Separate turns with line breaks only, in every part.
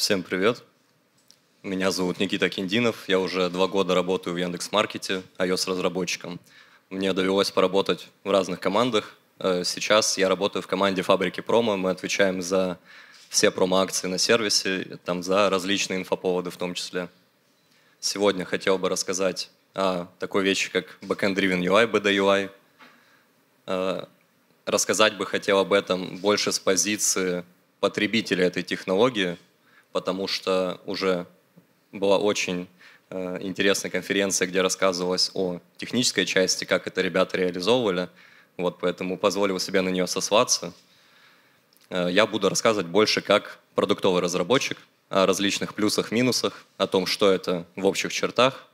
Всем привет. Меня зовут Никита Киндинов. Я уже два года работаю в Яндекс.Маркете iOS-разработчиком. Мне довелось поработать в разных командах. Э, сейчас я работаю в команде фабрики промо. Мы отвечаем за все промо-акции на сервисе, там за различные инфоповоды в том числе. Сегодня хотел бы рассказать о такой вещи, как Backend Driven UI, BDUI. Э, рассказать бы хотел об этом больше с позиции потребителя этой технологии – потому что уже была очень э, интересная конференция, где рассказывалось о технической части, как это ребята реализовывали. Вот, поэтому позволил себе на нее сослаться. Э, я буду рассказывать больше как продуктовый разработчик о различных плюсах, минусах, о том, что это в общих чертах.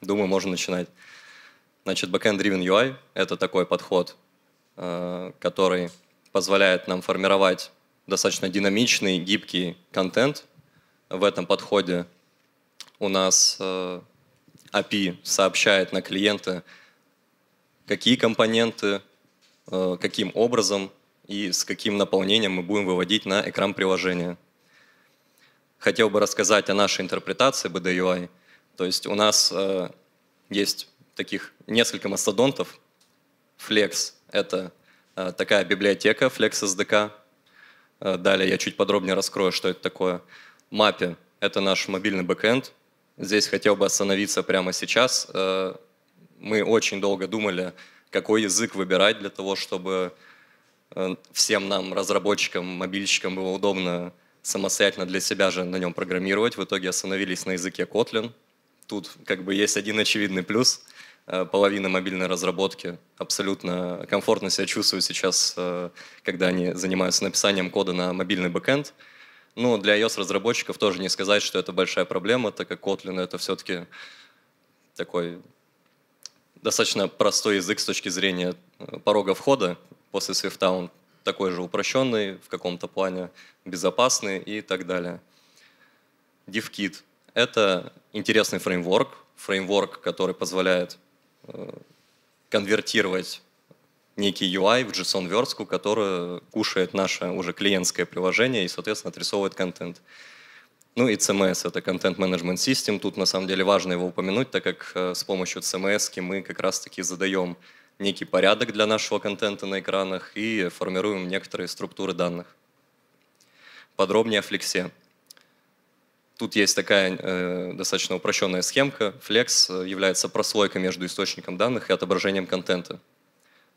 Думаю, можно начинать. Значит, Backend Driven UI — это такой подход, э, который позволяет нам формировать достаточно динамичный, гибкий контент в этом подходе. У нас э, API сообщает на клиента, какие компоненты, э, каким образом и с каким наполнением мы будем выводить на экран приложения. Хотел бы рассказать о нашей интерпретации BDUI. То есть у нас э, есть таких несколько мастодонтов. Flex — это такая библиотека Flex SDK, Э, далее я чуть подробнее раскрою, что это такое. Мапи – это наш мобильный бэкэнд. Здесь хотел бы остановиться прямо сейчас. Э, мы очень долго думали, какой язык выбирать для того, чтобы э, всем нам, разработчикам, мобильщикам, было удобно самостоятельно для себя же на нем программировать. В итоге остановились на языке Kotlin. Тут как бы есть один очевидный плюс – Э, половина мобильной разработки абсолютно комфортно себя чувствуют сейчас, э, когда они занимаются написанием кода на мобильный бэкэнд. Ну, для iOS-разработчиков тоже не сказать, что это большая проблема, так как Kotlin — это все-таки такой достаточно простой язык с точки зрения э, порога входа. После Swift он такой же упрощенный, в каком-то плане безопасный и так далее. DivKit — это интересный фреймворк, фреймворк, который позволяет Э, конвертировать некий UI в JSON-верстку, которая кушает наше уже клиентское приложение и, соответственно, отрисовывает контент. Ну и CMS — это Content Management System. Тут, на самом деле, важно его упомянуть, так как э, с помощью CMS мы как раз-таки задаем некий порядок для нашего контента на экранах и формируем некоторые структуры данных. Подробнее о фликсе. Тут есть такая э, достаточно упрощенная схемка. Flex э, является прослойкой между источником данных и отображением контента.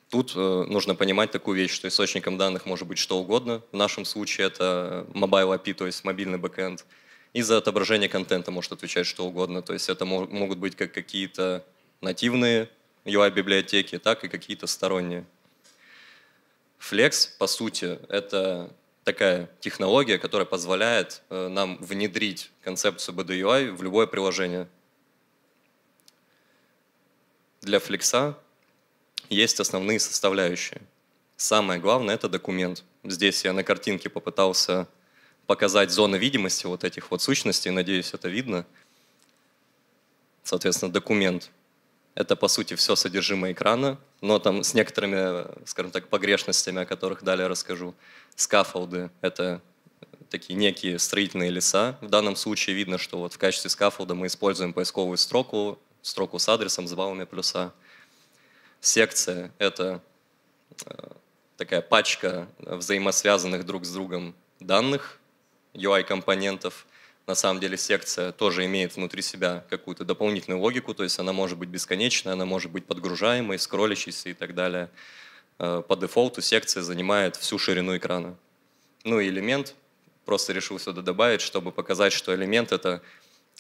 Тут э, нужно понимать такую вещь, что источником данных может быть что угодно. В нашем случае это Mobile API, то есть мобильный бэкэнд. И за отображение контента может отвечать что угодно. То есть это могут быть как какие-то нативные UI-библиотеки, так и какие-то сторонние. Flex, по сути, это такая технология, которая позволяет э, нам внедрить концепцию BDUI в любое приложение. Для Flex есть основные составляющие. Самое главное – это документ. Здесь я на картинке попытался показать зоны видимости вот этих вот сущностей, надеюсь, это видно. Соответственно, документ – это, по сути, все содержимое экрана, но там с некоторыми, скажем так, погрешностями, о которых далее расскажу. Скафолды — это такие некие строительные леса. В данном случае видно, что вот в качестве скафолда мы используем поисковую строку, строку с адресом, с баллами плюса. Секция — это э, такая пачка взаимосвязанных друг с другом данных, UI-компонентов, на самом деле секция тоже имеет внутри себя какую-то дополнительную логику, то есть она может быть бесконечная, она может быть подгружаемой, скроллящейся и так далее. Э, по дефолту секция занимает всю ширину экрана. Ну и элемент, просто решил сюда добавить, чтобы показать, что элемент — это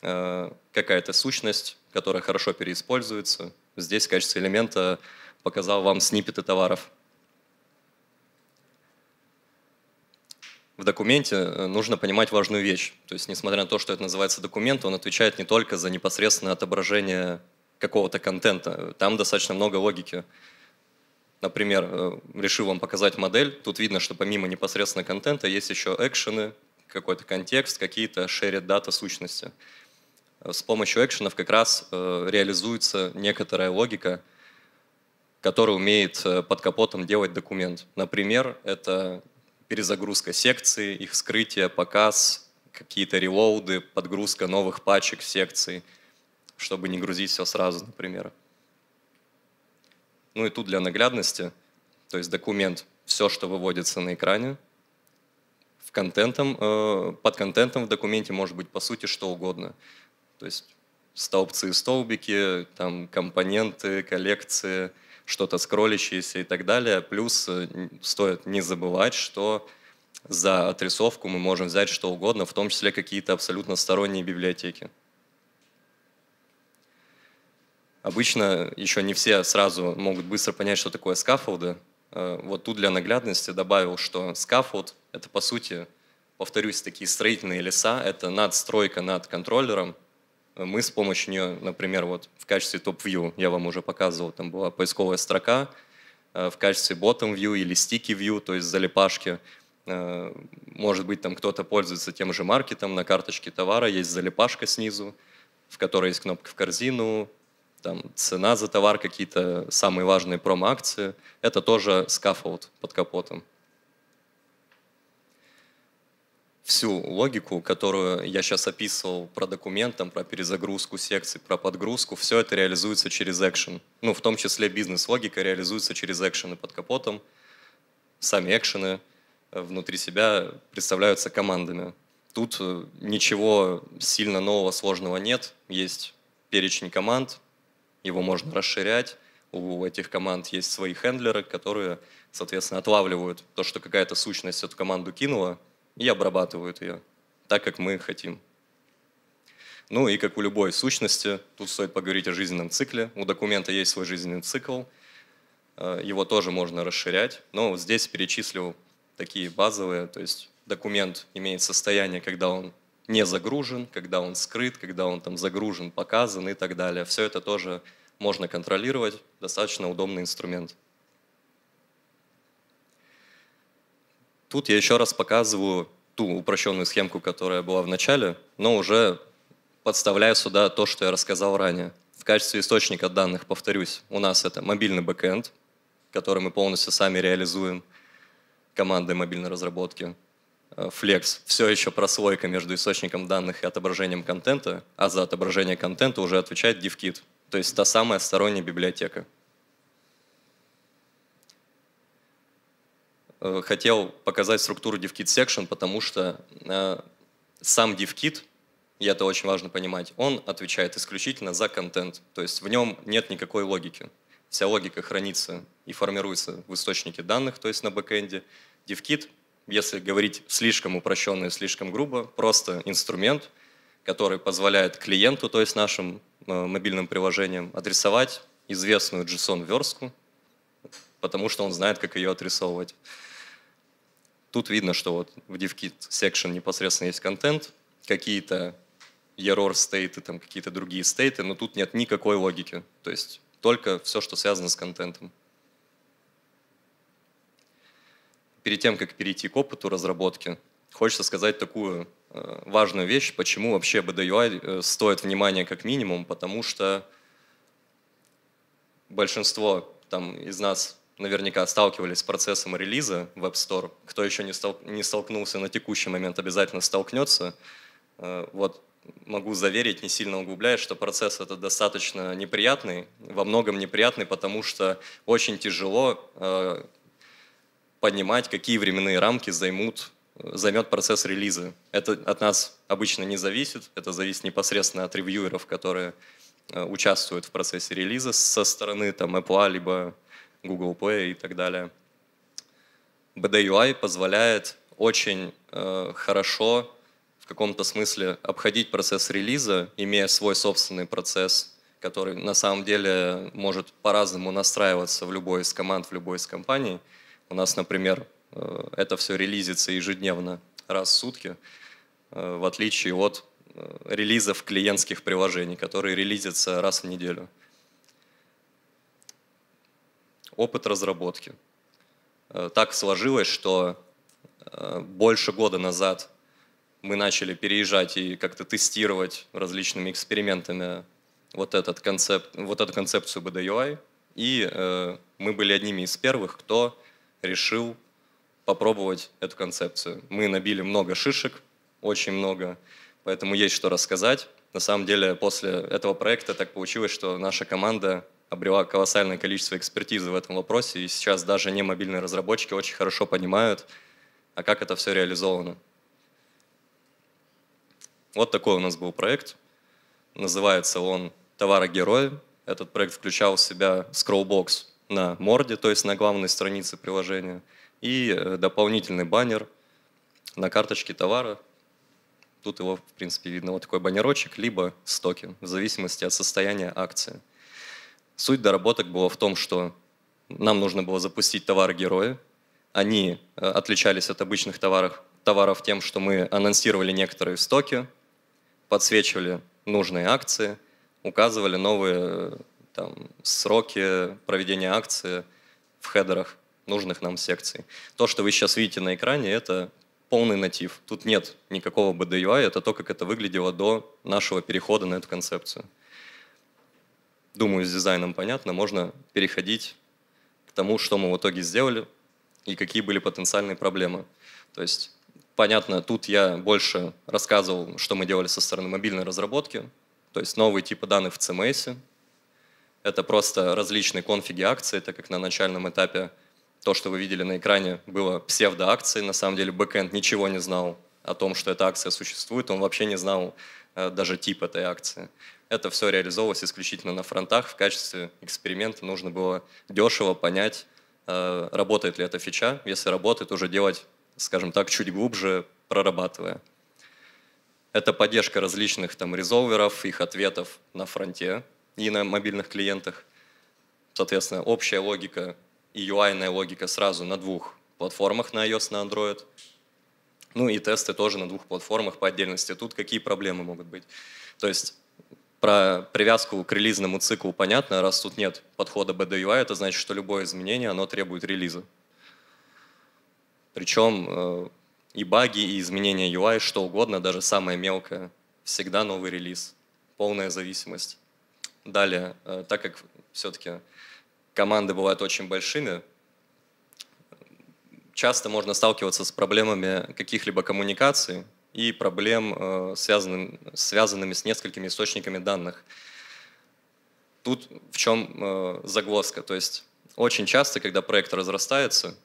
э, какая-то сущность, которая хорошо переиспользуется. Здесь в качестве элемента показал вам снипеты товаров — в документе э, нужно понимать важную вещь. То есть, несмотря на то, что это называется документ, он отвечает не только за непосредственное отображение какого-то контента. Там достаточно много логики. Например, э, решил вам показать модель. Тут видно, что помимо непосредственно контента есть еще экшены, какой-то контекст, какие-то shared data сущности. Э, с помощью экшенов как раз реализуется некоторая логика, которая умеет под капотом делать документ. Например, это перезагрузка секции, их скрытие, показ, какие-то релоуды, подгрузка новых пачек секции, чтобы не грузить все сразу, например. Ну и тут для наглядности, то есть документ, все, что выводится на экране, в контентом, э, под контентом в документе может быть по сути что угодно. То есть столбцы и столбики, там компоненты, коллекции – что-то скроллящееся и так далее. Плюс э, стоит не забывать, что за отрисовку мы можем взять что угодно, в том числе какие-то абсолютно сторонние библиотеки. Обычно еще не все сразу могут быстро понять, что такое скафолды. Э, вот тут для наглядности добавил, что скафолд — это, по сути, повторюсь, такие строительные леса, это надстройка над контроллером, мы с помощью нее, например, вот в качестве топ-вью, я вам уже показывал, там была поисковая строка, э, в качестве bottom-view или sticky-view, то есть залипашки. Э, может быть, там кто-то пользуется тем же маркетом, на карточке товара есть залипашка снизу, в которой есть кнопка в корзину, там цена за товар, какие-то самые важные промо-акции. Это тоже скафолд под капотом. всю логику, которую я сейчас описывал про документ, про перезагрузку секций, про подгрузку, все это реализуется через экшен. Ну, в том числе бизнес-логика реализуется через экшены под капотом. Сами экшены э, внутри себя представляются командами. Тут э, ничего сильно нового, сложного нет. Есть перечень команд, его можно расширять. У этих команд есть свои хендлеры, которые, соответственно, отлавливают то, что какая-то сущность эту команду кинула – и обрабатывают ее так, как мы хотим. Ну и как у любой сущности, тут стоит поговорить о жизненном цикле. У документа есть свой жизненный цикл, э, его тоже можно расширять, но здесь перечислю такие базовые, то есть документ имеет состояние, когда он не загружен, когда он скрыт, когда он там загружен, показан и так далее. Все это тоже можно контролировать, достаточно удобный инструмент. Тут я еще раз показываю ту упрощенную схемку, которая была в начале, но уже подставляю сюда то, что я рассказал ранее. В качестве источника данных, повторюсь, у нас это мобильный бэкэнд, который мы полностью сами реализуем, командой мобильной разработки. Э, Flex все еще прослойка между источником данных и отображением контента, а за отображение контента уже отвечает DivKit, то есть та самая сторонняя библиотека. Э, хотел показать структуру DevKit Section, потому что э, сам DevKit, и это очень важно понимать, он отвечает исключительно за контент. То есть в нем нет никакой логики. Вся логика хранится и формируется в источнике данных, то есть на бэкэнде. DevKit, если говорить слишком упрощенно и слишком грубо, просто инструмент, который позволяет клиенту, то есть нашим э, мобильным приложением, адресовать известную JSON-верстку, потому что он знает, как ее отрисовывать. Тут видно, что вот в DevKit section непосредственно есть контент, какие-то error стейты, там какие-то другие стейты, но тут нет никакой логики. То есть только все, что связано с контентом. Перед тем, как перейти к опыту разработки, хочется сказать такую э, важную вещь, почему вообще BDUI э, стоит внимания как минимум, потому что большинство там, из нас наверняка сталкивались с процессом релиза в App Store. Кто еще не, стал не столкнулся на текущий момент, обязательно столкнется. Э, вот могу заверить, не сильно углубляясь, что процесс это достаточно неприятный, во многом неприятный, потому что очень тяжело э, понимать, какие временные рамки займут, э, займет процесс релиза. Это от нас обычно не зависит, это зависит непосредственно от ревьюеров, которые участвуют в процессе релиза со стороны там, Apple, либо Google Play и так далее. BDUI позволяет очень э, хорошо в каком-то смысле обходить процесс релиза, имея свой собственный процесс, который на самом деле может по-разному настраиваться в любой из команд, в любой из компаний. У нас, например, э, это все релизится ежедневно, раз в сутки, э, в отличие от э, релизов клиентских приложений, которые релизятся раз в неделю опыт разработки. Э, так сложилось, что э, больше года назад мы начали переезжать и как-то тестировать различными экспериментами вот, этот концепт, вот эту концепцию BDUI. И э, мы были одними из первых, кто решил попробовать эту концепцию. Мы набили много шишек, очень много, поэтому есть что рассказать. На самом деле после этого проекта так получилось, что наша команда обрела колоссальное количество экспертизы в этом вопросе, и сейчас даже не мобильные разработчики очень хорошо понимают, а как это все реализовано. Вот такой у нас был проект. Называется он «Товарогерои». Этот проект включал в себя скроллбокс на морде, то есть на главной странице приложения, и э, дополнительный баннер на карточке товара. Тут его, в принципе, видно. Вот такой баннерочек, либо стоки, в зависимости от состояния акции. Суть доработок была в том, что нам нужно было запустить товары-герои. Они э, отличались от обычных товаров, товаров тем, что мы анонсировали некоторые стоки, подсвечивали нужные акции, указывали новые э, там, сроки проведения акции в хедерах нужных нам секций. То, что вы сейчас видите на экране, это полный натив. Тут нет никакого BDUI, это то, как это выглядело до нашего перехода на эту концепцию думаю, с дизайном понятно, можно переходить к тому, что мы в итоге сделали и какие были потенциальные проблемы. То есть, понятно, тут я больше рассказывал, что мы делали со стороны мобильной разработки, то есть новые типы данных в CMS. Это просто различные конфиги акций, так как на начальном этапе то, что вы видели на экране, было псевдоакцией. На самом деле бэкэнд ничего не знал о том, что эта акция существует, он вообще не знал э, даже тип этой акции. Это все реализовывалось исключительно на фронтах. В качестве эксперимента нужно было дешево понять, э, работает ли эта фича. Если работает, уже делать, скажем так, чуть глубже, прорабатывая. Это поддержка различных там резолверов, их ответов на фронте и на мобильных клиентах. Соответственно, общая логика и UI-ная логика сразу на двух платформах, на iOS, на Android. Ну и тесты тоже на двух платформах по отдельности. Тут какие проблемы могут быть? То есть про привязку к релизному циклу понятно. Раз тут нет подхода BDUI, это значит, что любое изменение, оно требует релиза. Причем э, и баги, и изменения UI, что угодно, даже самое мелкое. Всегда новый релиз, полная зависимость. Далее, э, так как все-таки команды бывают очень большими, часто можно сталкиваться с проблемами каких-либо коммуникаций, и проблем, э, связанным, связанными с несколькими источниками данных. Тут в чем э, загвоздка. То есть очень часто, когда проект разрастается,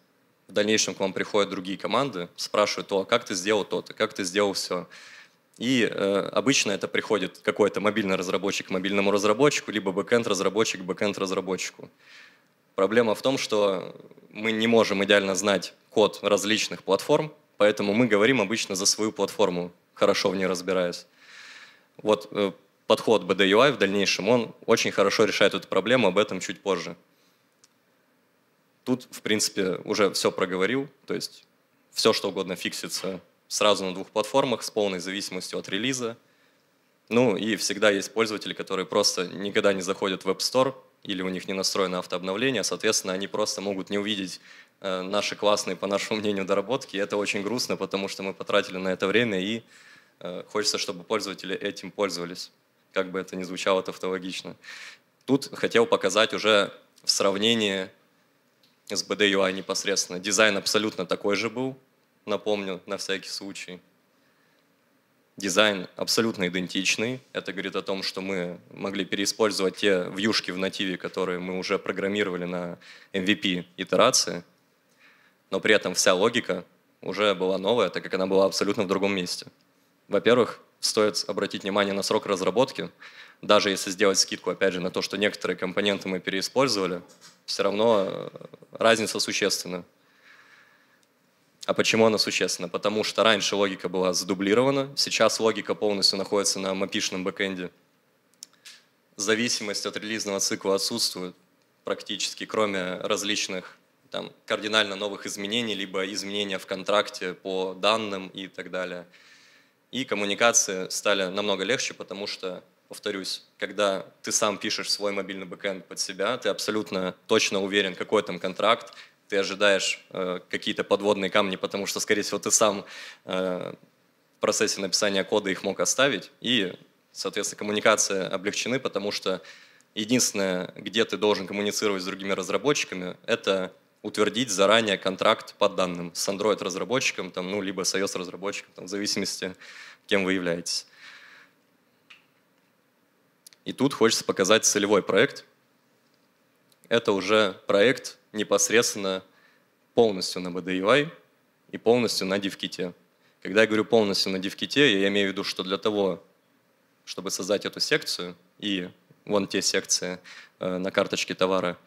в дальнейшем к вам приходят другие команды, спрашивают, о, а как ты сделал то-то, как ты сделал все. И э, обычно это приходит какой-то мобильный разработчик к мобильному разработчику, либо бэкенд разработчик к бэкенд разработчику. Проблема в том, что мы не можем идеально знать код различных платформ, поэтому мы говорим обычно за свою платформу, хорошо в ней разбираясь. Вот э, подход BDUI в дальнейшем, он очень хорошо решает эту проблему, об этом чуть позже. Тут, в принципе, уже все проговорил, то есть все, что угодно фиксится сразу на двух платформах с полной зависимостью от релиза. Ну и всегда есть пользователи, которые просто никогда не заходят в App Store или у них не настроено автообновление, соответственно, они просто могут не увидеть Э, наши классные, по нашему мнению, доработки. И это очень грустно, потому что мы потратили на это время, и э, хочется, чтобы пользователи этим пользовались. Как бы это ни звучало тавтологично. Тут хотел показать уже в сравнении с BDUI непосредственно. Дизайн абсолютно такой же был, напомню, на всякий случай. Дизайн абсолютно идентичный. Это говорит о том, что мы могли переиспользовать те вьюшки в нативе, которые мы уже программировали на MVP итерации – но при этом вся логика уже была новая, так как она была абсолютно в другом месте. Во-первых, стоит обратить внимание на срок разработки. Даже если сделать скидку, опять же, на то, что некоторые компоненты мы переиспользовали, все равно э, разница существенна. А почему она существенна? Потому что раньше логика была задублирована, сейчас логика полностью находится на мапишном бэкэнде. Зависимость от релизного цикла отсутствует практически, кроме различных там, кардинально новых изменений, либо изменения в контракте по данным и так далее. И коммуникации стали намного легче, потому что, повторюсь, когда ты сам пишешь свой мобильный бэкэнд под себя, ты абсолютно точно уверен, какой там контракт, ты ожидаешь э, какие-то подводные камни, потому что, скорее всего, ты сам э, в процессе написания кода их мог оставить, и, соответственно, коммуникации облегчены, потому что единственное, где ты должен коммуницировать с другими разработчиками, это утвердить заранее контракт по данным с Android-разработчиком, там, ну, либо с iOS-разработчиком, там, в зависимости, кем вы являетесь. И тут хочется показать целевой проект. Это уже проект непосредственно полностью на BDUI e и полностью на DivKit. Когда я говорю полностью на DivKit, я имею в виду, что для того, чтобы создать эту секцию и вон те секции э, на карточке товара –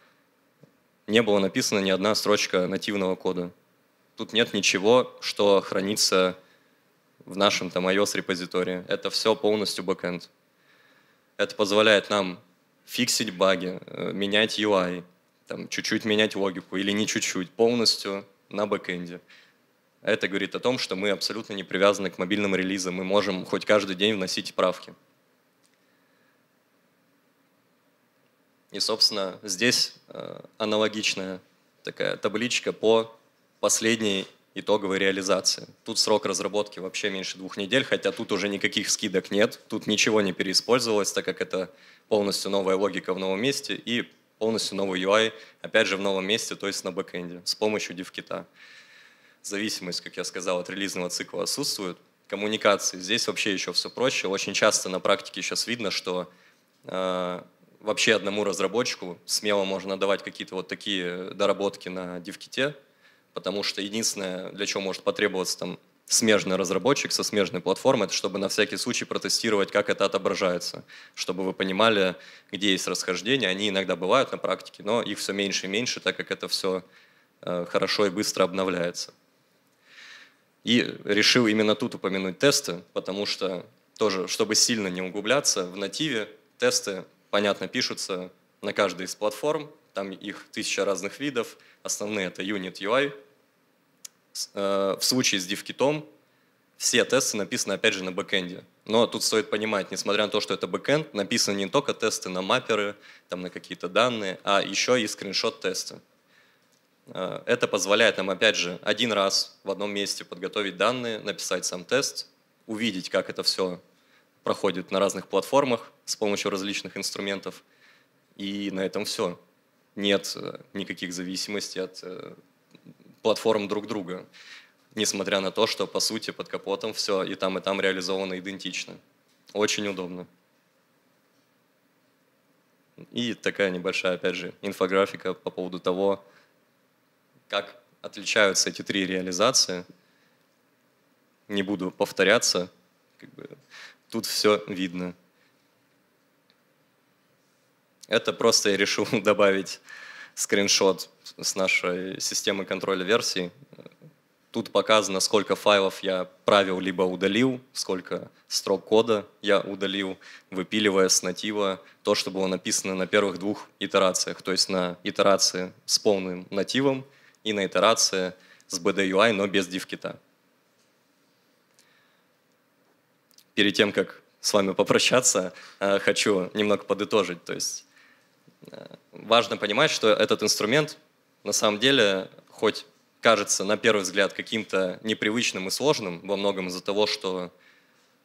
не было написано ни одна строчка нативного кода. Тут нет ничего, что хранится в нашем там iOS репозитории. Это все полностью бэкэнд. Это позволяет нам фиксить баги, э, менять UI, там, чуть-чуть менять логику или не чуть-чуть, полностью на бэкэнде. Это говорит о том, что мы абсолютно не привязаны к мобильным релизам, мы можем хоть каждый день вносить правки. И, собственно, здесь э, аналогичная такая табличка по последней итоговой реализации. Тут срок разработки вообще меньше двух недель, хотя тут уже никаких скидок нет, тут ничего не переиспользовалось, так как это полностью новая логика в новом месте и полностью новый UI, опять же, в новом месте, то есть на бэкэнде, с помощью DevKit. Зависимость, как я сказал, от релизного цикла отсутствует. Коммуникации. Здесь вообще еще все проще. Очень часто на практике сейчас видно, что э, вообще одному разработчику смело можно давать какие-то вот такие доработки на дивките, потому что единственное, для чего может потребоваться там смежный разработчик со смежной платформой, это чтобы на всякий случай протестировать, как это отображается, чтобы вы понимали, где есть расхождения. Они иногда бывают на практике, но их все меньше и меньше, так как это все э, хорошо и быстро обновляется. И решил именно тут упомянуть тесты, потому что тоже, чтобы сильно не углубляться, в нативе тесты понятно пишутся на каждой из платформ. Там их тысяча разных видов. Основные это Unit UI. Э, в случае с DivKit все тесты написаны, опять же, на бэкэнде. Но тут стоит понимать, несмотря на то, что это бэкэнд, написаны не только тесты на мапперы, там, на какие-то данные, а еще и скриншот-тесты. Э, это позволяет нам, опять же, один раз в одном месте подготовить данные, написать сам тест, увидеть, как это все проходит на разных платформах с помощью различных инструментов. И на этом все. Нет э, никаких зависимостей от э, платформ друг друга. Несмотря на то, что по сути под капотом все и там, и там реализовано идентично. Очень удобно. И такая небольшая, опять же, инфографика по поводу того, как отличаются эти три реализации. Не буду повторяться, как бы Тут все видно. Это просто я решил добавить скриншот с нашей системы контроля версий. Тут показано, сколько файлов я правил либо удалил, сколько строк кода я удалил, выпиливая с натива то, что было написано на первых двух итерациях, то есть на итерации с полным нативом и на итерации с BDUI, но без дивкита. перед тем, как с вами попрощаться, э, хочу немного подытожить. То есть э, важно понимать, что этот инструмент на самом деле, хоть кажется на первый взгляд каким-то непривычным и сложным, во многом из-за того, что,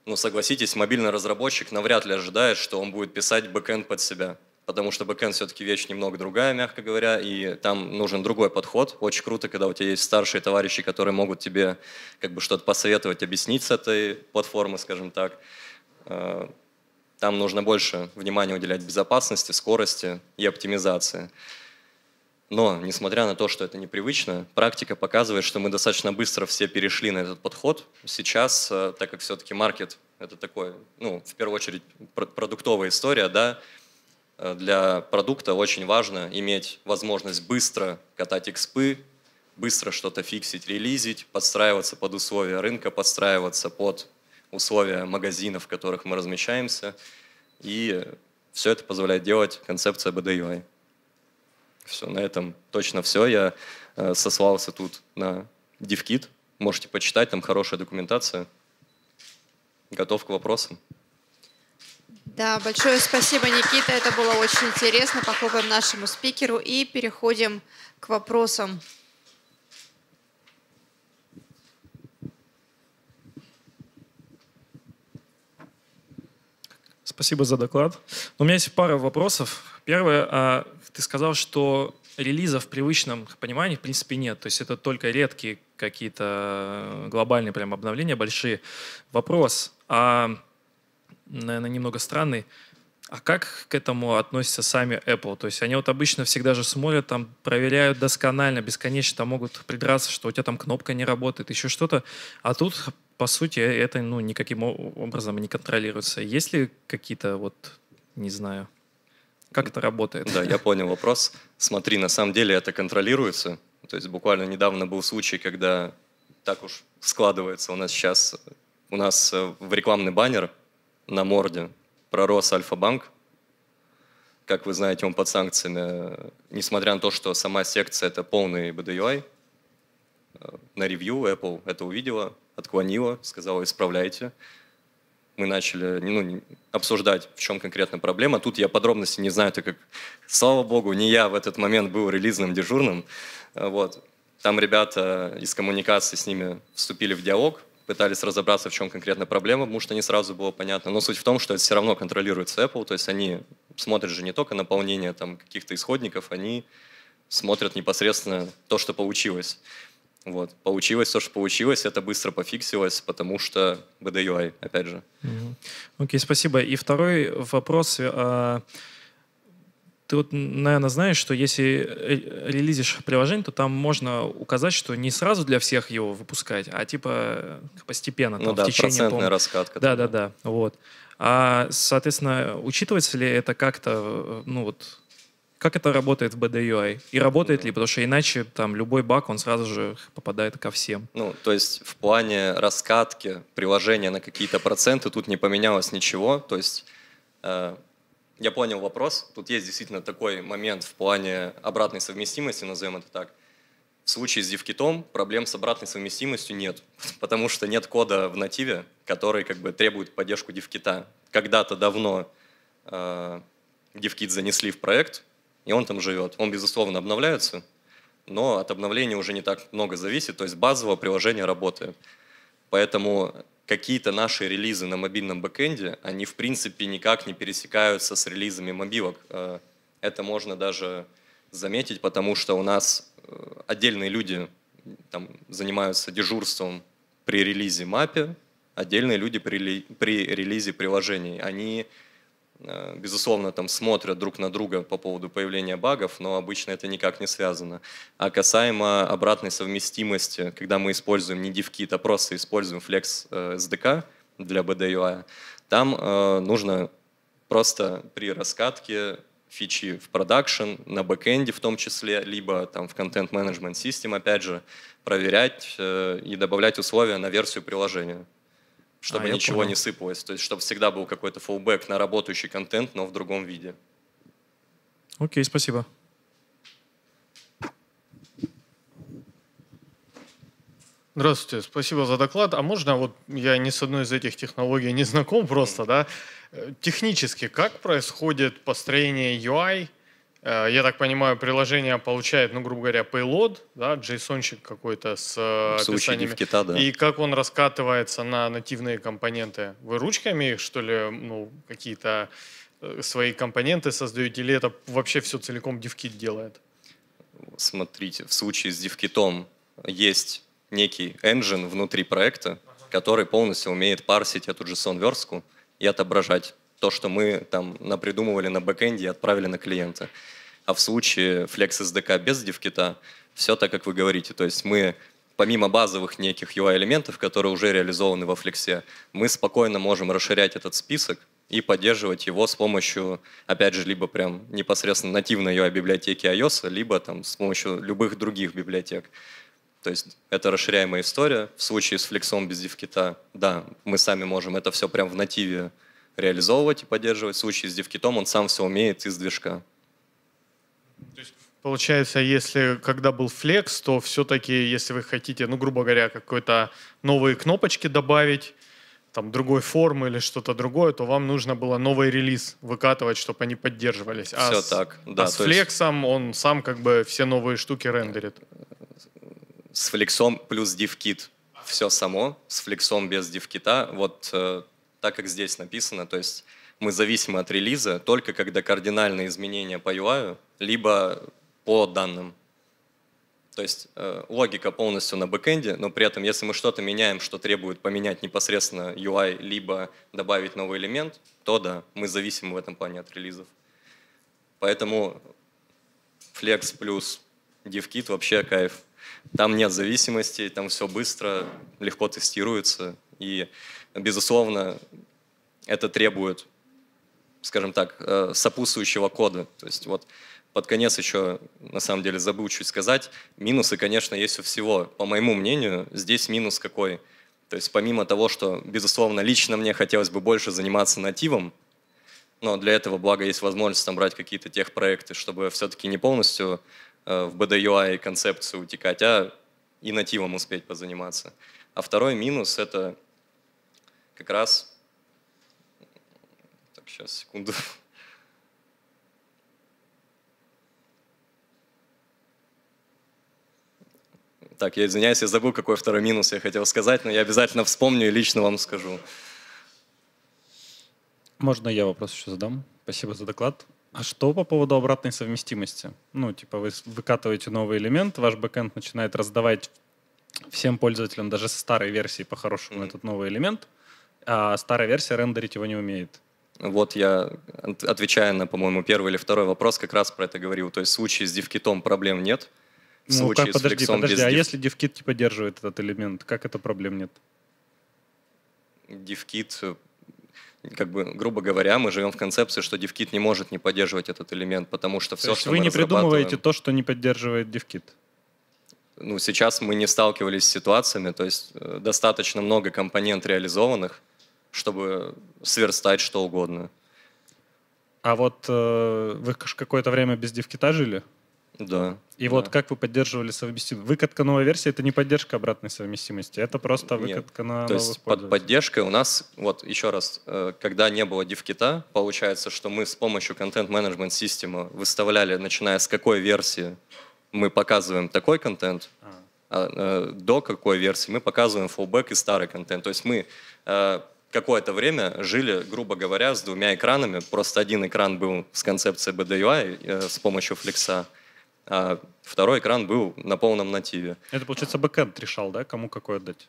ну согласитесь, мобильный разработчик навряд ли ожидает, что он будет писать бэкэнд под себя – потому что бэкэнд все-таки вещь немного другая, мягко говоря, и там нужен другой подход. Очень круто, когда у тебя есть старшие товарищи, которые могут тебе как бы что-то посоветовать, объяснить с этой платформы, скажем так. Э, там нужно больше внимания уделять безопасности, скорости и оптимизации. Но, несмотря на то, что это непривычно, практика показывает, что мы достаточно быстро все перешли на этот подход. Сейчас, э, так как все-таки маркет – это такой, ну, в первую очередь, продуктовая история, да, Э, для продукта очень важно иметь возможность быстро катать экспы, быстро что-то фиксить, релизить, подстраиваться под условия рынка, подстраиваться под условия магазинов, в которых мы размещаемся. И все это позволяет делать концепция BDUI. Все, на этом точно все. Я э, сослался тут на DevKit. Можете почитать, там хорошая документация. Готов к вопросам. Да, большое спасибо, Никита. Это было очень
интересно. Похлопаем нашему спикеру и переходим к вопросам. Спасибо за доклад. У меня есть пара вопросов. Первое, а, ты сказал, что релиза в привычном понимании в принципе нет. То есть это только редкие какие-то э, глобальные прям обновления большие. Вопрос, а наверное, немного странный. А как к этому относятся сами Apple? То есть они вот обычно всегда же смотрят, там проверяют досконально, бесконечно, там могут придраться, что у тебя там кнопка не работает, еще что-то. А тут, по сути, это ну, никаким образом не контролируется. Есть ли какие-то вот, не знаю, как это
работает? Да, я понял вопрос. Смотри, на самом деле это контролируется. То есть буквально недавно был случай, когда так уж складывается у нас сейчас, у нас э, в рекламный баннер – на морде пророс Альфа-банк. Как вы знаете, он под санкциями, э, несмотря на то, что сама секция – это полный BDUI, э, на ревью Apple это увидела, отклонила, сказала «исправляйте». Мы начали ну, обсуждать, в чем конкретно проблема. Тут я подробности не знаю, так как, слава богу, не я в этот момент был релизным дежурным. Э, вот. Там ребята из коммуникации с ними вступили в диалог – пытались разобраться, в чем конкретно проблема, потому что не сразу было понятно. Но суть в том, что это все равно контролируется Apple, то есть они смотрят же не только наполнение там, каких-то исходников, они смотрят непосредственно то, что получилось. Вот. Получилось то, что получилось, это быстро пофиксилось, потому что BDUI, опять же.
Окей, mm-hmm. okay, спасибо. И второй вопрос. Э- ты вот, наверное, знаешь, что если релизишь приложение, то там можно указать, что не сразу для всех его выпускать, а типа э, постепенно, ну, там, да, в течение... процентная раскатка. Да-да-да, вот. А, соответственно, учитывается ли это как-то, э, ну вот, как это работает в BDUI? И работает ли? Ну. Потому что иначе там любой баг, он сразу же
попадает ко всем. Ну, то есть в плане раскатки приложения на какие-то проценты тут не поменялось ничего. То есть э, я понял вопрос. Тут есть действительно такой момент в плане обратной совместимости, назовем это так. В случае с DevKit проблем с обратной совместимостью нет, потому что нет кода в нативе, который как бы требует поддержку DevKit. Когда-то давно э, DevKit занесли в проект, и он там живет. Он, безусловно, обновляется, но от обновления уже не так много зависит, то есть базовое приложение работает. Поэтому какие-то наши релизы на мобильном бэкэнде, они в принципе никак не пересекаются с релизами мобилок. Э, это можно даже заметить, потому что у нас э, отдельные люди там, занимаются дежурством при релизе мапе, отдельные люди при, при релизе приложений. Они Э, безусловно, там смотрят друг на друга по поводу появления багов, но обычно это никак не связано. А касаемо обратной совместимости, когда мы используем не DevKit, а просто используем Flex SDK э, для BDUI, а, там э, нужно просто при раскатке фичи в продакшн, на бэкэнде в том числе, либо там в контент-менеджмент систем, опять же, проверять и добавлять условия на версию приложения чтобы а, ничего понял. не сыпалось. То есть, чтобы всегда был какой-то фоллбэк на работающий контент, но в другом виде.
Окей, спасибо.
Здравствуйте, спасибо за доклад. А можно, вот я ни с одной из этих технологий не знаком просто, да, э, технически, как происходит построение UI – Э, я так понимаю, приложение получает, ну, грубо говоря, payload, да, json какой-то с э, в да. И как он раскатывается на нативные компоненты? Вы ручками что ли, ну, какие-то э, свои компоненты создаете, или это вообще все целиком DivKit делает?
Смотрите, в случае с DivKit есть некий engine внутри проекта, который полностью умеет парсить эту JSON-верстку и отображать то, что мы там напридумывали на бэкэнде и отправили на клиента. А в случае Flex SDK без девкита все так, как вы говорите. То есть мы помимо базовых неких UI-элементов, которые уже реализованы во Flex, мы спокойно можем расширять этот список и поддерживать его с помощью, опять же, либо прям непосредственно нативной UI-библиотеки iOS, либо там с помощью любых других библиотек. То есть это расширяемая история. В случае с флексом без дивкита, да, мы сами можем это все прям в нативе реализовывать и поддерживать. В случае с DevKit'ом он сам все умеет из движка.
То есть Получается, если когда был Flex, то все-таки, если вы хотите, ну, грубо говоря, какой-то новые кнопочки добавить, там, другой формы или что-то другое, то вам нужно было новый релиз выкатывать, чтобы они поддерживались. А все с, так, а да. А с флексом есть... он сам как бы все новые штуки рендерит.
С флексом плюс DivKit все само, с флексом без DivKit. Вот э, так, как здесь написано. То есть мы зависимы от релиза только когда кардинальные изменения по UI, либо по данным. То есть э, логика полностью на бэкэнде, но при этом, если мы что-то меняем, что требует поменять непосредственно UI, либо добавить новый элемент, то да, мы зависимы в этом плане от релизов. Поэтому Flex плюс DevKit вообще кайф. Там нет зависимости, там все быстро, легко тестируется, и, безусловно, это требует, скажем так, э, сопутствующего кода. То есть вот под конец еще, на самом деле, забыл чуть сказать, минусы, конечно, есть у всего. По моему мнению, здесь минус какой? То есть помимо того, что, безусловно, лично мне хотелось бы больше заниматься нативом, но для этого, благо, есть возможность там брать какие-то техпроекты, чтобы все-таки не полностью э, в BDUI концепцию утекать, а и нативом успеть позаниматься. А второй минус – это как раз... Так, сейчас, секунду. Так, я извиняюсь, я забыл, какой второй минус я хотел сказать, но я обязательно вспомню и лично вам скажу.
Можно я вопрос еще задам? Спасибо за доклад. А что по поводу обратной совместимости? Ну, типа вы выкатываете новый элемент, ваш бэкэнд начинает раздавать всем пользователям даже с старой версии по-хорошему mm-hmm. этот новый элемент – а старая версия рендерить его не умеет.
Вот я, отвечая на, по-моему, первый или второй вопрос, как раз про это говорил. То есть в случае с дивкитом проблем нет. В ну, случае как, подожди, с подожди, а див... если
дивкит типа поддерживает этот элемент, как это проблем нет?
Дивкит, как бы, грубо говоря, мы живем в концепции, что дивкит не может не поддерживать этот элемент, потому что то все, то что вы мы не придумываете
то, что не поддерживает дивкит
ну, сейчас мы не сталкивались с ситуациями, то есть э, достаточно много компонент реализованных, чтобы сверстать что угодно.
А вот э, вы какое-то время без девкита жили? Да. И да. вот как вы поддерживали совместимость? Выкатка новой версии — это не поддержка обратной совместимости, это просто выкатка Нет, на То есть под
поддержкой у нас, вот еще раз, э, когда не было дивкита, получается, что мы с помощью контент-менеджмент-системы выставляли, начиная с какой версии мы показываем такой контент, а. А, э, до какой версии мы показываем фулбэк и старый контент. То есть мы э, какое-то время жили, грубо говоря, с двумя экранами. Просто один экран был с концепцией BDUI э, с помощью флекса, а второй экран был на полном нативе.
Это, получается, бэкэнд решал, да, кому какой отдать?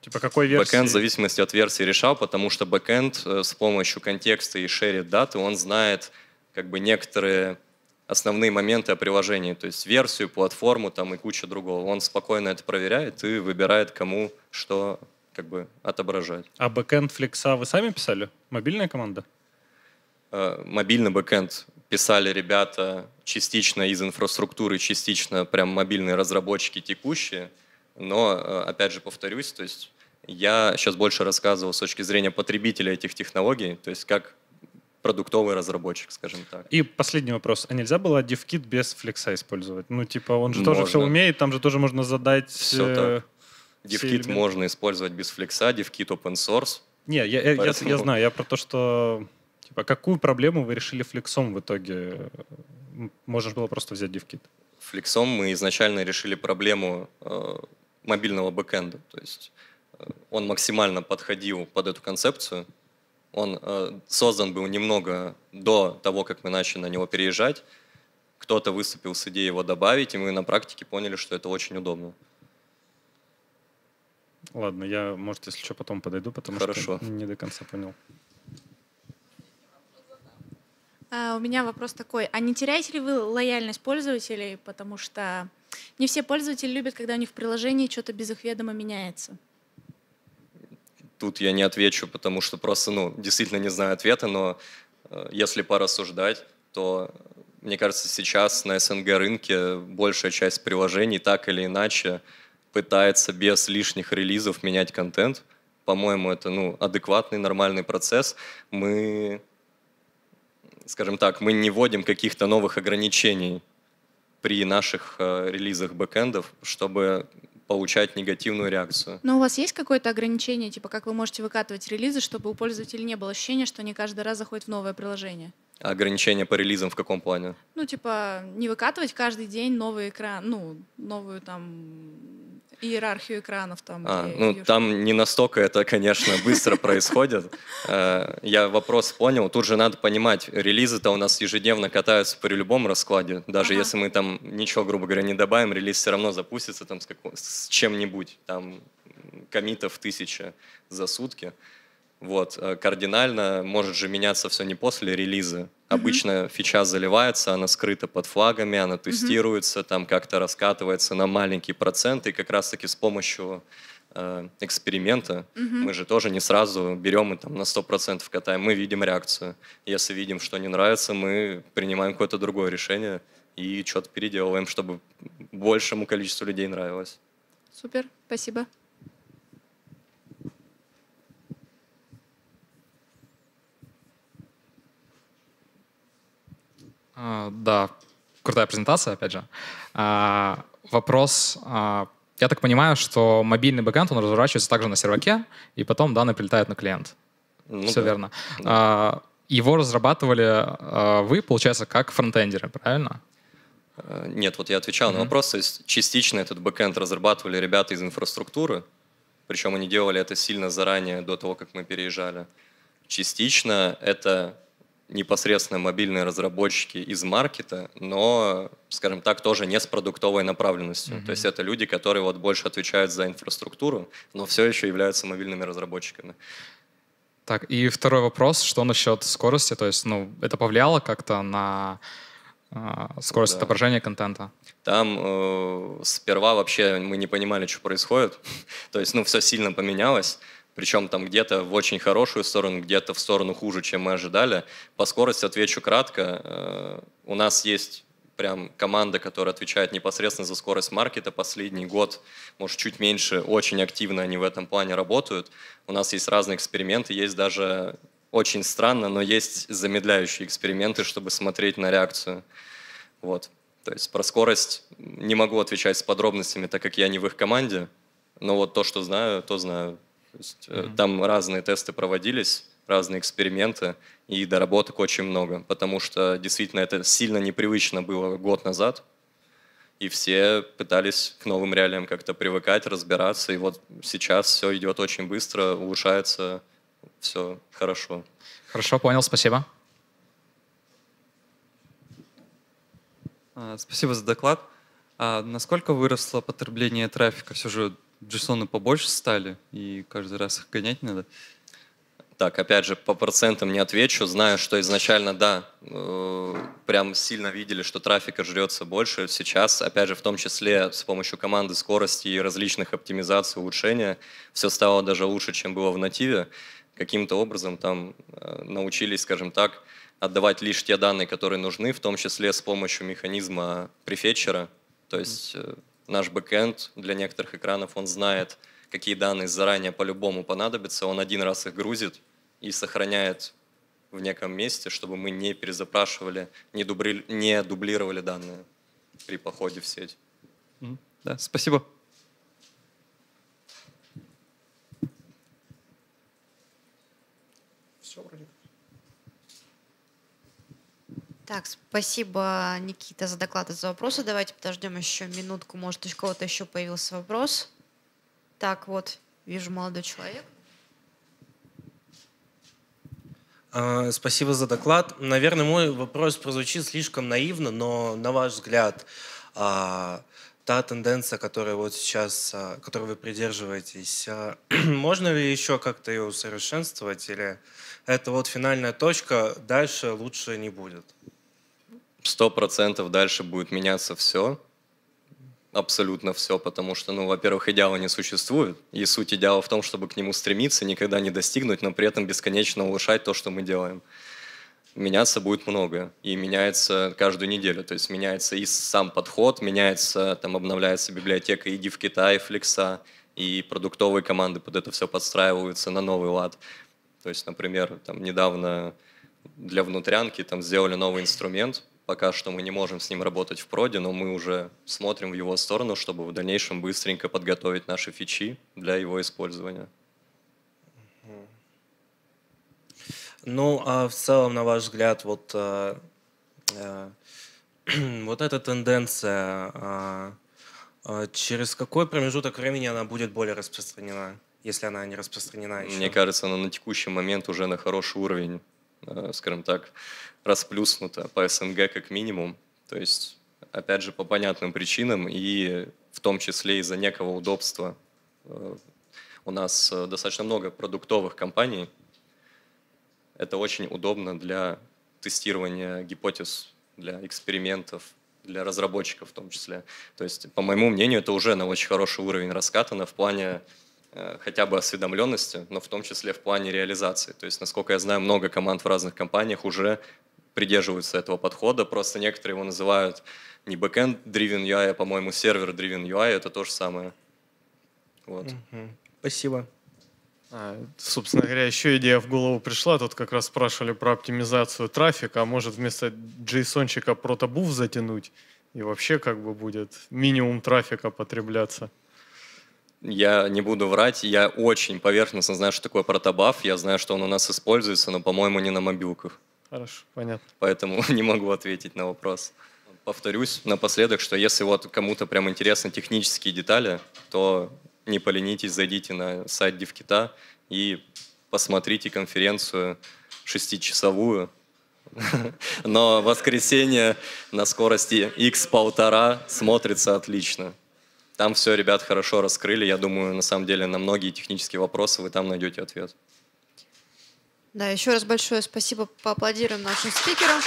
Типа какой версии? Бэкэнд в
зависимости от версии решал, потому что бэкэнд э, с помощью контекста и шерит даты, он знает как бы некоторые основные моменты о приложении, то есть версию, платформу там и куча другого. Он спокойно это проверяет и выбирает, кому что как бы отображать.
А бэкэнд флекса вы сами писали? Мобильная команда?
Э, мобильный бэкэнд писали ребята частично из инфраструктуры, частично прям мобильные разработчики текущие. Но, э, опять же, повторюсь, то есть я сейчас больше рассказывал с точки зрения потребителя этих технологий, то есть как продуктовый разработчик, скажем так. И
последний вопрос. А нельзя было DevKit без флекса использовать? Ну, типа, он же можно. тоже все умеет, там же тоже можно задать... Все э, так. DevKit
можно использовать без флекса, DevKit open source. Не, я, поэтому... я, я знаю,
я про то, что типа, какую проблему вы решили флексом в итоге? Можно было просто взять DevKit.
Флексом мы изначально решили проблему э, мобильного бэкэнда. То есть э, он максимально подходил под эту концепцию. Он э, создан был немного до того, как мы начали на него переезжать. Кто-то выступил с идеей его добавить, и мы на практике поняли, что это очень удобно.
Ладно, я, может, если что, потом подойду, потому Хорошо. что не до конца понял.
А, у меня вопрос такой. А не теряете ли вы лояльность пользователей? Потому что не все пользователи любят, когда у них в приложении что-то без их ведома меняется.
Тут я не отвечу, потому что просто, ну, действительно не знаю ответа, но э, если порассуждать, то мне кажется, сейчас на СНГ рынке большая часть приложений так или иначе пытается без лишних релизов менять контент. По-моему, это ну, адекватный, нормальный процесс. Мы, скажем так, мы не вводим каких-то новых ограничений при наших э, релизах бэкэндов, чтобы получать негативную реакцию.
Но у вас есть какое-то ограничение, типа как вы можете выкатывать релизы, чтобы у пользователя не было ощущения, что они каждый раз заходят в новое приложение?
А ограничения по релизам в каком плане?
Ну, типа, не выкатывать каждый день новый экран, ну, новую там Иерархию экранов там. А, ну, юж...
там не настолько это, конечно, быстро происходит. Э, я вопрос понял. Тут же надо понимать, релизы-то у нас ежедневно катаются при любом раскладе. Даже если мы там ничего, грубо говоря, не добавим, релиз все равно запустится там с, с чем-нибудь. Там комитов тысяча за сутки. Вот, э, кардинально может же меняться все не после релиза. Обычно mm-hmm. фича заливается, она скрыта под флагами, она тестируется, mm-hmm. там как-то раскатывается на маленькие проценты, и как раз-таки с помощью э, эксперимента mm-hmm. мы же тоже не сразу берем и там на 100% катаем, мы видим реакцию. Если видим, что не нравится, мы принимаем какое-то другое решение и что-то переделываем, чтобы большему количеству людей нравилось.
Супер, спасибо. А, да, крутая презентация, опять же. А, вопрос. А, я так понимаю, что мобильный бэкэнд, он разворачивается также на серваке, и потом данные прилетают на клиент. Ну, Все да. верно. Да. его разрабатывали вы, получается, как фронтендеры, правильно?
Э, нет, вот я отвечал mm-hmm. на вопрос. То есть частично этот бэкэнд разрабатывали ребята из инфраструктуры, причем они делали это сильно заранее, до того, как мы переезжали. Частично это непосредственно мобильные разработчики из маркета, но, скажем так, тоже не с продуктовой направленностью. Mm-hmm. То есть это люди, которые вот больше отвечают за инфраструктуру, но все еще являются мобильными разработчиками. Так, и второй вопрос, что насчет скорости? То есть, ну, это повлияло как-то на э,
скорость да. отображения контента.
Там э, сперва вообще мы не понимали, что происходит. То есть, ну, все сильно поменялось причем там где-то в очень хорошую сторону, где-то в сторону хуже, чем мы ожидали. По скорости отвечу кратко. Э, у нас есть прям команда, которая отвечает непосредственно за скорость маркета. Последний год, может, чуть меньше, очень активно они в этом плане работают. У нас есть разные эксперименты, есть даже очень странно, но есть замедляющие эксперименты, чтобы смотреть на реакцию. Вот. То есть про скорость не могу отвечать с подробностями, так как я не в их команде. Но вот то, что знаю, то знаю. То есть mm-hmm. там разные тесты проводились, разные эксперименты, и доработок очень много, потому что действительно это сильно непривычно было год назад, и все пытались к новым реалиям как-то привыкать, разбираться, и вот сейчас все идет очень быстро, улучшается, все хорошо.
Хорошо, понял, спасибо.
А, спасибо за доклад. А насколько выросло потребление трафика? Все же джейсоны побольше стали, и каждый раз их гонять надо. Так, опять же, по процентам не отвечу. Знаю, что изначально, да, э, прям сильно видели, что трафика жрется больше. Сейчас, опять же, в том числе с помощью команды скорости и различных оптимизаций, улучшения, все стало даже лучше, чем было в нативе. Каким-то образом там э, научились, скажем так, отдавать лишь те данные, которые нужны, в том числе с помощью механизма префетчера. То есть э, наш бэкэнд для некоторых экранов, он знает, какие данные заранее по-любому понадобятся, он один раз их грузит и сохраняет в неком месте, чтобы мы не перезапрашивали, не, дубли... не дублировали данные при походе в сеть. Да, спасибо.
Так, спасибо, Никита, за доклад и за вопросы. Давайте подождем еще минутку. Может, у кого-то еще появился вопрос.
Так, вот, вижу молодой человек.
А, спасибо за доклад. Наверное, мой вопрос прозвучит слишком наивно, но на ваш взгляд, а, та тенденция, которая вот сейчас, а, которой вы придерживаетесь, можно ли еще как-то ее усовершенствовать или это вот финальная точка, дальше лучше не будет?
сто процентов дальше будет меняться все, абсолютно все, потому что, ну, во-первых, идеала не существует, и суть идеала в том, чтобы к нему стремиться, никогда не достигнуть, но при этом бесконечно улучшать то, что мы делаем. Меняться будет много, и меняется каждую неделю, то есть меняется и сам подход, меняется, там обновляется библиотека иди в Китай, Флекса, и продуктовые команды под это все подстраиваются на новый лад. То есть, например, там недавно для внутрянки там сделали новый инструмент, Пока что мы не можем с ним работать в проде, но мы уже смотрим в его сторону, чтобы в дальнейшем быстренько подготовить наши фичи для его использования. Ну, а в целом, на ваш взгляд, вот, э, э,
вот эта тенденция, э, через какой промежуток времени она будет более распространена, если она не распространена еще? Мне
кажется, она на текущий момент уже на хороший уровень Э, скажем так, расплюснута по СНГ как минимум. То есть, опять же, по понятным причинам и в том числе из-за некого удобства. Э, у нас э, достаточно много продуктовых компаний. Это очень удобно для тестирования гипотез, для экспериментов, для разработчиков в том числе. То есть, по моему мнению, это уже на очень хороший уровень раскатано в плане Э, хотя бы осведомленности, но в том числе в плане реализации. То есть, насколько я знаю, много команд в разных компаниях уже придерживаются этого подхода, просто некоторые его называют не backend driven UI, а, по-моему, сервер driven UI, это то же самое.
Вот. Угу. Спасибо. А, собственно говоря, еще идея в голову пришла. Тут как раз спрашивали про оптимизацию трафика. А может вместо JSON-чика протобуф затянуть? И вообще как бы будет минимум трафика потребляться
я не буду врать, я очень поверхностно знаю, что такое протобаф, я знаю, что он у нас используется, но, по-моему, не на мобилках.
Хорошо, понятно.
Поэтому не могу ответить на вопрос. Повторюсь напоследок, что если вот кому-то прям интересны технические детали, то не поленитесь, зайдите на сайт Девкита и посмотрите конференцию шестичасовую. Но воскресенье на скорости x полтора смотрится отлично. Там все ребят хорошо раскрыли. Я думаю, на самом деле на многие технические вопросы вы там найдете ответ.
Да, еще раз большое спасибо, поаплодируем нашим спикерам.